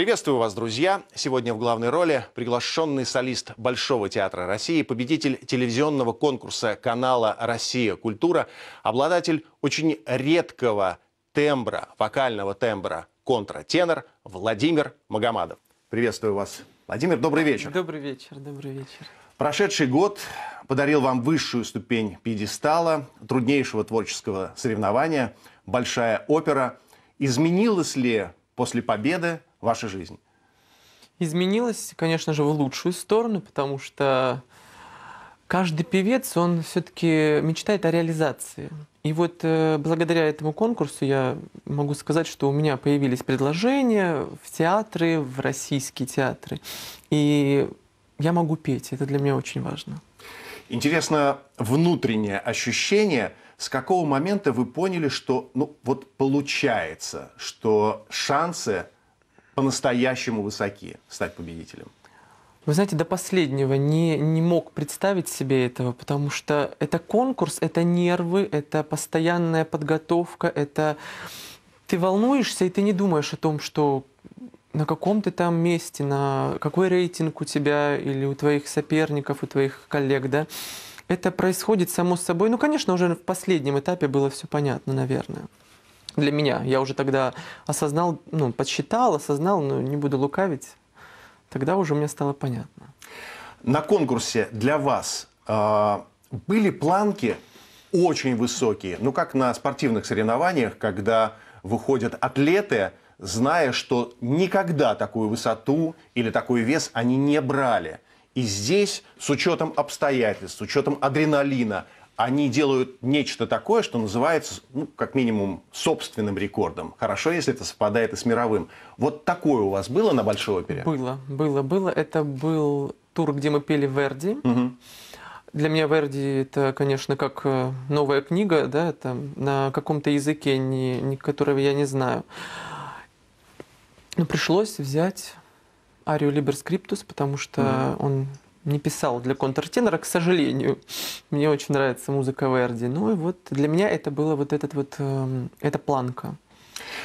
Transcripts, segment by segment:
Приветствую вас, друзья! Сегодня в главной роли приглашенный солист Большого театра России, победитель телевизионного конкурса канала «Россия. Культура», обладатель очень редкого тембра, вокального тембра контратенор Владимир Магомадов. Приветствую вас, Владимир. Добрый вечер. Добрый вечер, добрый вечер. Прошедший год подарил вам высшую ступень пьедестала, труднейшего творческого соревнования, большая опера. Изменилось ли после победы ваша жизнь? Изменилась, конечно же, в лучшую сторону, потому что каждый певец, он все-таки мечтает о реализации. И вот э, благодаря этому конкурсу я могу сказать, что у меня появились предложения в театры, в российские театры. И я могу петь, это для меня очень важно. Интересно внутреннее ощущение, с какого момента вы поняли, что ну, вот получается, что шансы по-настоящему высоки стать победителем? Вы знаете, до последнего не, не мог представить себе этого, потому что это конкурс, это нервы, это постоянная подготовка, это ты волнуешься, и ты не думаешь о том, что на каком ты там месте, на какой рейтинг у тебя или у твоих соперников, у твоих коллег, да. Это происходит само собой. Ну, конечно, уже в последнем этапе было все понятно, наверное для меня. Я уже тогда осознал, ну, подсчитал, осознал, но не буду лукавить. Тогда уже мне стало понятно. На конкурсе для вас э, были планки очень высокие, ну, как на спортивных соревнованиях, когда выходят атлеты, зная, что никогда такую высоту или такой вес они не брали. И здесь, с учетом обстоятельств, с учетом адреналина – они делают нечто такое, что называется, ну, как минимум, собственным рекордом. Хорошо, если это совпадает и с мировым. Вот такое у вас было на Большой опере? Было, было, было. Это был тур, где мы пели Верди. Угу. Для меня Верди это, конечно, как э, новая книга, да, это на каком-то языке, не, не, которого я не знаю. Но пришлось взять Арию Либерскриптус, потому что угу. он не писал для контртенора, к сожалению. Мне очень нравится музыка Верди. Ну и вот для меня это было вот этот вот, э, эта планка.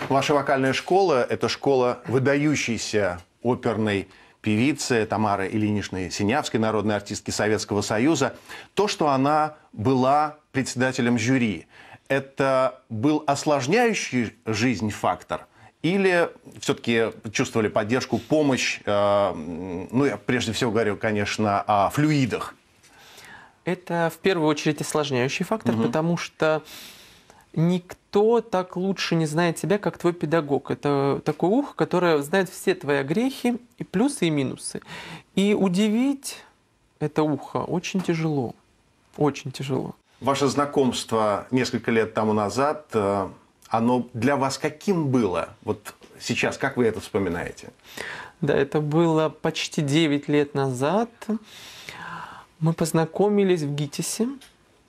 Ваша вокальная школа – это школа выдающейся оперной певицы Тамары Ильиничны Синявской, народной артистки Советского Союза. То, что она была председателем жюри, это был осложняющий жизнь фактор – или все-таки чувствовали поддержку, помощь, э, ну, я прежде всего говорю, конечно, о флюидах? Это в первую очередь осложняющий фактор, угу. потому что никто так лучше не знает тебя, как твой педагог. Это такое ухо, которое знает все твои грехи, и плюсы, и минусы. И удивить это ухо очень тяжело. Очень тяжело. Ваше знакомство несколько лет тому назад э, оно для вас каким было? Вот сейчас, как вы это вспоминаете? Да, это было почти 9 лет назад. Мы познакомились в ГИТИСе,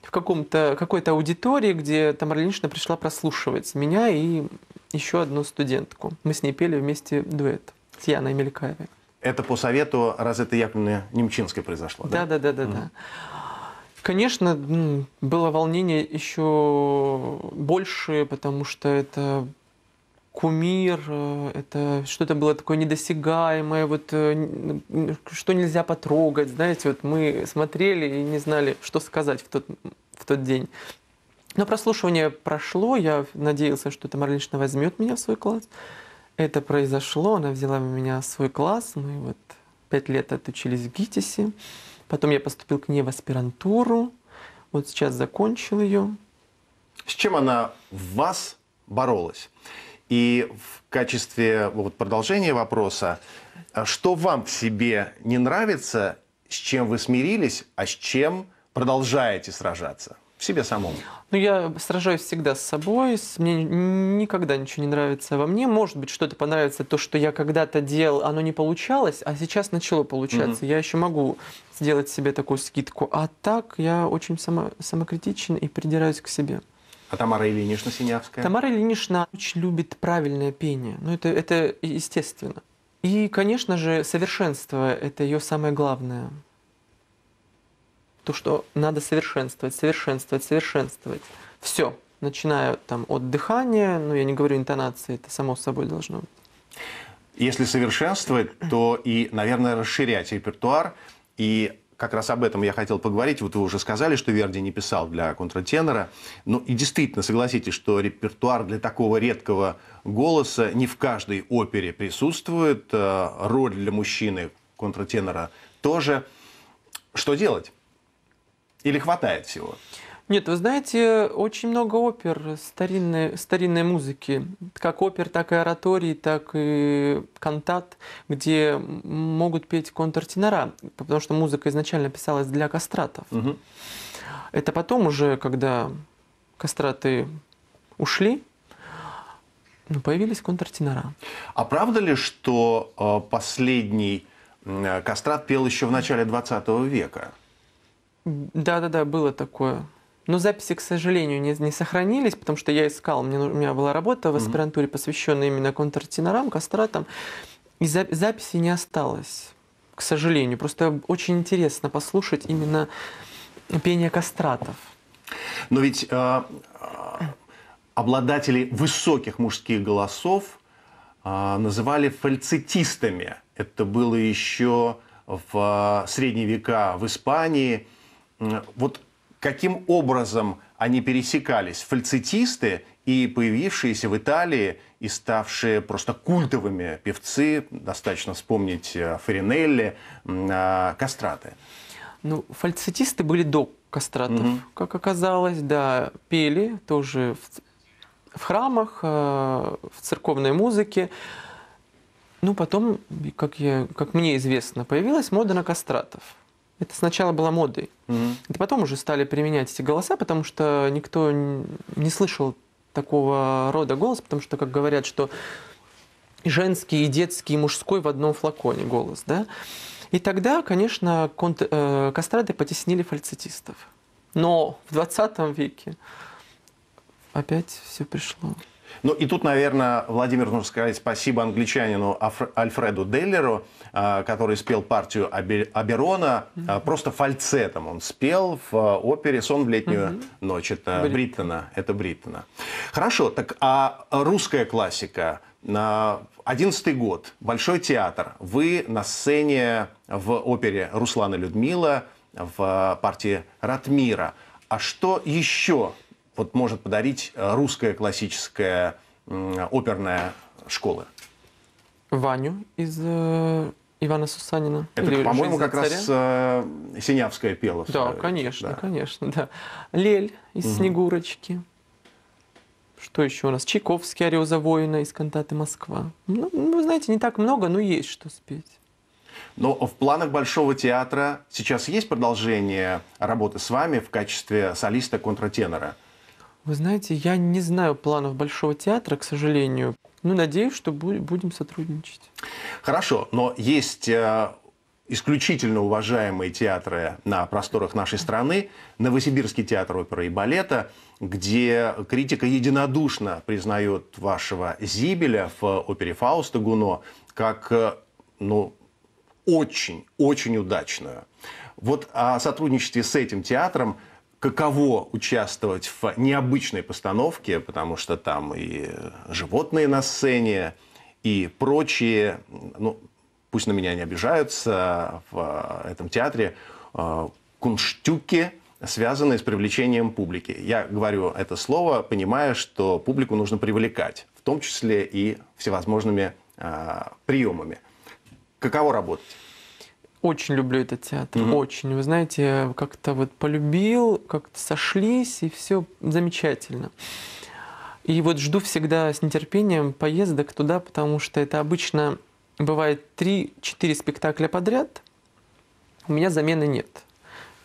в каком-то, какой-то аудитории, где Тамара Ильинична пришла прослушивать меня и еще одну студентку. Мы с ней пели вместе дуэт с Яной Мелькаевой. Это по совету Розетты Яковлевны Немчинской произошло, да? Да, да, да, да. Mm. -hmm. да. Конечно, ну, было волнение еще больше, потому что это кумир, э, это что-то было такое недосягаемое, вот э, что нельзя потрогать, знаете, вот мы смотрели и не знали, что сказать в тот, в тот день. Но прослушивание прошло, я надеялся, что Тамара Ильинична возьмет меня в свой класс. Это произошло, она взяла меня в свой класс, мы вот пять лет отучились в ГИТИСе. Потом я поступил к ней в аспирантуру. Вот сейчас закончил ее. С чем она в вас боролась? И в качестве вот, продолжения вопроса, а что вам в себе не нравится, с чем вы смирились, а с чем продолжаете сражаться? в себе самом. Ну, я сражаюсь всегда с собой, мне никогда ничего не нравится во мне. Может быть, что-то понравится, то, что я когда-то делал, оно не получалось, а сейчас начало получаться. Mm-hmm. Я еще могу сделать себе такую скидку. А так я очень само- самокритичен и придираюсь к себе. А Тамара Ильинична Синявская? Тамара Ильинична очень любит правильное пение. Ну, это, это естественно. И, конечно же, совершенство – это ее самое главное то, что надо совершенствовать, совершенствовать, совершенствовать. Все, начиная там от дыхания, ну я не говорю интонации, это само собой должно быть. Если совершенствовать, то и, наверное, расширять репертуар. И как раз об этом я хотел поговорить. Вот вы уже сказали, что Верди не писал для контратенора. Ну и действительно, согласитесь, что репертуар для такого редкого голоса не в каждой опере присутствует. Э, роль для мужчины контратенора тоже. Что делать? Или хватает всего? Нет, вы знаете, очень много опер старинной, старинной музыки. Как опер, так и ораторий, так и кантат, где могут петь контртенора, потому что музыка изначально писалась для кастратов. Угу. Это потом уже, когда кастраты ушли, ну, появились контртенора. А правда ли, что э, последний э, кастрат пел еще в начале 20 века? Да-да-да, было такое. Но записи, к сожалению, не, не сохранились, потому что я искал, мне, ну, у меня была работа в аспирантуре, посвященная именно контртенорам, кастратам, и за, записи не осталось, к сожалению. Просто очень интересно послушать именно пение кастратов. Но ведь э, э, обладатели высоких мужских голосов э, называли фальцетистами. Это было еще в средние века в Испании – вот каким образом они пересекались, фальцетисты и появившиеся в Италии и ставшие просто культовыми певцы, достаточно вспомнить э, Фаринелли, а, кастраты. Ну, фальцетисты были до кастратов, угу. как оказалось, да, пели тоже в, в храмах, э, в церковной музыке. Ну, потом, как, я, как мне известно, появилась мода на кастратов это сначала было модой. Mm-hmm. Это потом уже стали применять эти голоса, потому что никто не слышал такого рода голос, потому что, как говорят, что женский, и детский, и мужской в одном флаконе голос, да. И тогда, конечно, конт- э, кастраты потеснили фальцетистов. Но в 20 веке опять все пришло. Ну и тут, наверное, Владимир нужно сказать спасибо англичанину Альфреду Деллеру, а, который спел партию Аберона mm -hmm. просто фальцетом. Он спел в а, опере «Сон в летнюю mm -hmm. ночь». Это Брит... Бриттона. Это Бриттона. Хорошо, так а русская классика на 11 год, Большой театр. Вы на сцене в опере «Руслана Людмила» в партии «Ратмира». А что еще вот может подарить э, русская классическая оперная школа? Ваню из э, Ивана Сусанина. Это, по-моему, как царя? раз э, Синявская пела. Да, свою, э, конечно, да. конечно, да. Лель из угу. Снегурочки. Что еще у нас? Чайковский «Орел воина» из кантаты «Москва». Ну, вы знаете, не так много, но есть что спеть. Но в планах Большого театра сейчас есть продолжение работы с вами в качестве солиста-контратенора – вы знаете, я не знаю планов Большого театра, к сожалению. Ну, надеюсь, что будем сотрудничать. Хорошо, но есть э, исключительно уважаемые театры на просторах нашей страны, Новосибирский театр оперы и балета, где критика единодушно признает вашего Зибеля в опере Фауста Гуно как э, ну, очень, очень удачную. Вот о сотрудничестве с этим театром – каково участвовать в необычной постановке, потому что там и животные на сцене, и прочие, ну, пусть на меня не обижаются, в э, этом театре э, кунштюки, связанные с привлечением публики. Я говорю это слово, понимая, что публику нужно привлекать, в том числе и всевозможными э, приемами. Каково работать? очень люблю этот театр, угу. очень. Вы знаете, как-то вот полюбил, как-то сошлись, и все замечательно. И вот жду всегда с нетерпением поездок туда, потому что это обычно бывает 3-4 спектакля подряд, у меня замены нет.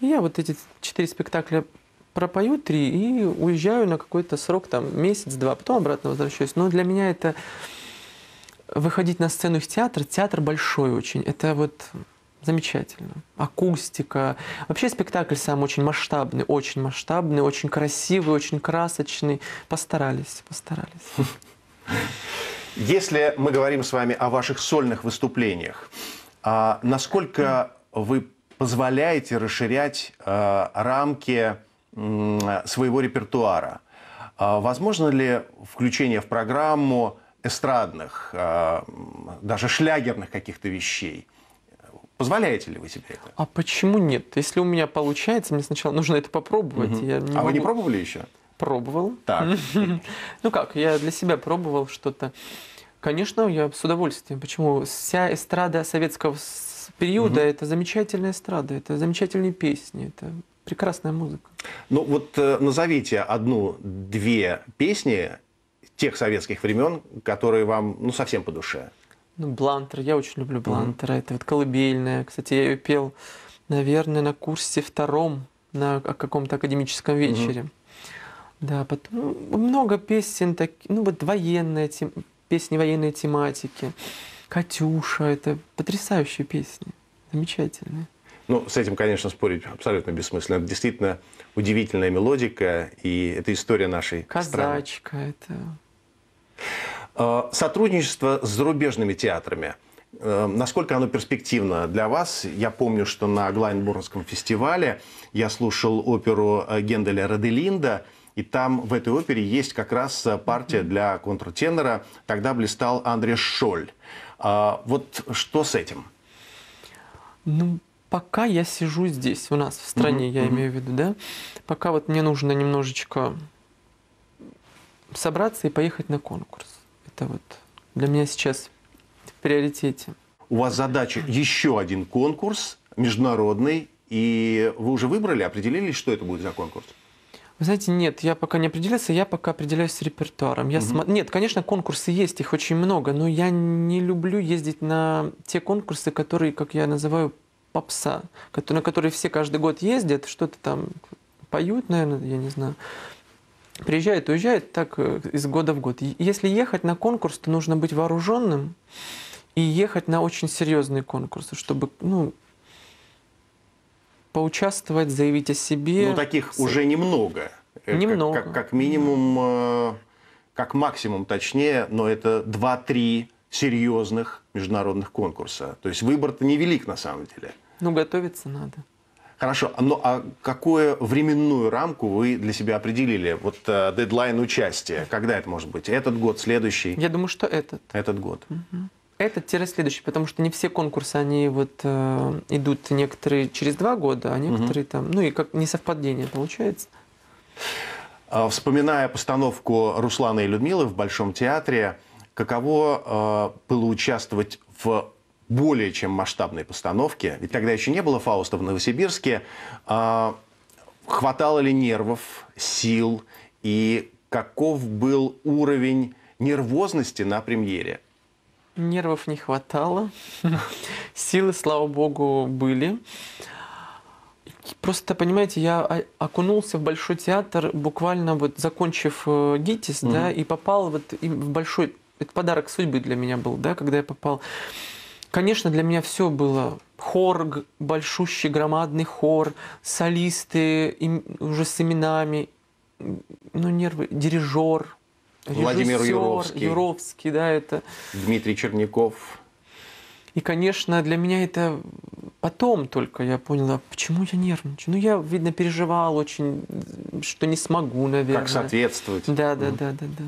И я вот эти 4 спектакля пропою 3 и уезжаю на какой-то срок, там, месяц-два, потом обратно возвращаюсь. Но для меня это выходить на сцену в театр, театр большой очень. Это вот Замечательно. Акустика. Вообще спектакль сам очень масштабный, очень масштабный, очень красивый, очень красочный. Постарались, постарались. Если мы говорим с вами о ваших сольных выступлениях, а насколько вы позволяете расширять э, рамки своего репертуара? А возможно ли включение в программу эстрадных, э, даже шлягерных каких-то вещей? Позволяете ли вы себе это? А почему нет? Если у меня получается, мне сначала нужно это попробовать. Угу. не а могу... вы не пробовали еще? Пробовал. Так. ну как, я для себя пробовал что-то. Конечно, я с удовольствием. Почему? Вся эстрада советского периода угу. это замечательная эстрада, это замечательные песни, это прекрасная музыка. Ну вот э, назовите одну-две песни тех советских времен, которые вам ну совсем по душе. Ну, блантер, я очень люблю блантера. Mm-hmm. Это вот колыбельная. Кстати, я ее пел, наверное, на курсе втором, на каком-то академическом вечере. Mm-hmm. Да, потом ну, много песен, так, ну вот военные тем, песни военной тематики. Катюша, это потрясающие песни, замечательные. Ну, с этим, конечно, спорить абсолютно бессмысленно. Это действительно удивительная мелодика, и это история нашей Казачка страны. это... А, сотрудничество с зарубежными театрами. Э, насколько оно перспективно для вас? Я помню, что на Глайнбургском фестивале я слушал оперу э, Генделя Роделинда, и там в этой опере есть как раз э, партия для контртенора. Тогда блистал Андрес Шоль. А, вот что с этим? Ну, пока я сижу здесь, у нас в стране, mm-hmm. я имею в виду, да? Пока вот мне нужно немножечко собраться и поехать на конкурс. Это вот для меня сейчас в приоритете. У вас задача еще один конкурс международный, и вы уже выбрали, определились, что это будет за конкурс? Вы знаете, нет, я пока не определился, я пока определяюсь с репертуаром. Я угу. см... Нет, конечно, конкурсы есть, их очень много, но я не люблю ездить на те конкурсы, которые, как я называю, попса, на которые все каждый год ездят, что-то там поют, наверное, я не знаю приезжает, уезжает так э, из года в год. Если ехать на конкурс, то нужно быть вооруженным и ехать на очень серьезные конкурсы, чтобы, ну, поучаствовать, заявить о себе. Ну, таких С... уже немного. Э, немного. Как, как, как минимум, э, как максимум, точнее, но это 2-3 серьезных международных конкурса. То есть выбор-то невелик на самом деле. Ну, готовиться надо. Хорошо, а, ну а какую временную рамку вы для себя определили? Вот э, дедлайн участия, когда это может быть? Этот год, следующий? Я думаю, что этот. Этот год. Угу. Этот-следующий, потому что не все конкурсы, они вот э, идут некоторые через два года, а некоторые угу. там, ну и как не совпадение получается. А, вспоминая постановку Руслана и Людмилы в Большом театре, каково э, было участвовать в более чем масштабной постановки, ведь тогда еще не было Фауста в Новосибирске, а, хватало ли нервов, сил и каков был уровень нервозности на премьере? Нервов не хватало, силы, слава богу, были. Просто, понимаете, я окунулся в Большой театр, буквально вот закончив э, ГИТИС, угу. да, и попал вот в Большой... Это подарок судьбы для меня был, да, когда я попал Конечно, для меня все было хор, большущий громадный хор, солисты им, уже с именами, ну, нервы, дирижер, Владимир режиссер, Юровский. Юровский, да, это... Дмитрий Черняков. И, конечно, для меня это потом только я поняла, почему я нервничаю. Ну, я, видно, переживал очень, что не смогу, наверное. Как соответствовать. Да, да, mm. да, да, да.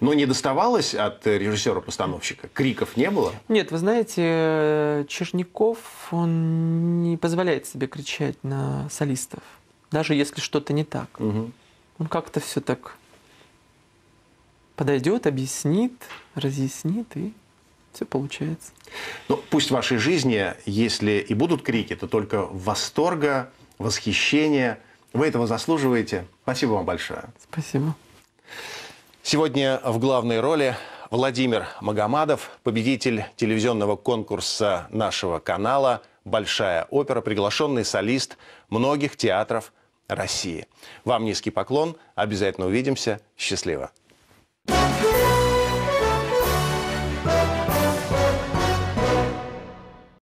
Но не доставалось от режиссера-постановщика? Криков не было? Нет, вы знаете, э, Черняков, он не позволяет себе кричать на солистов, даже если что-то не так. Угу. Он как-то все так подойдет, объяснит, разъяснит и все получается. Ну, пусть в вашей жизни, если и будут крики, то только восторга, восхищения. Вы этого заслуживаете. Спасибо вам большое. Спасибо. Сегодня в главной роли Владимир Магомадов, победитель телевизионного конкурса нашего канала «Большая опера», приглашенный солист многих театров России. Вам низкий поклон, обязательно увидимся, счастливо!